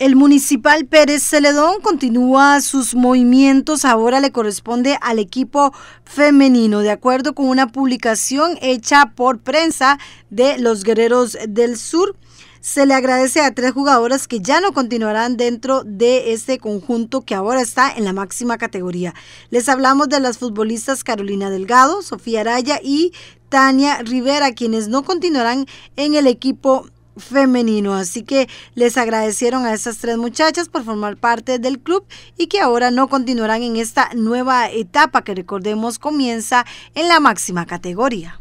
El municipal Pérez Celedón continúa sus movimientos, ahora le corresponde al equipo femenino, de acuerdo con una publicación hecha por prensa de los Guerreros del Sur. Se le agradece a tres jugadoras que ya no continuarán dentro de este conjunto que ahora está en la máxima categoría. Les hablamos de las futbolistas Carolina Delgado, Sofía Araya y Tania Rivera, quienes no continuarán en el equipo femenino. Así que les agradecieron a esas tres muchachas por formar parte del club y que ahora no continuarán en esta nueva etapa que recordemos comienza en la máxima categoría.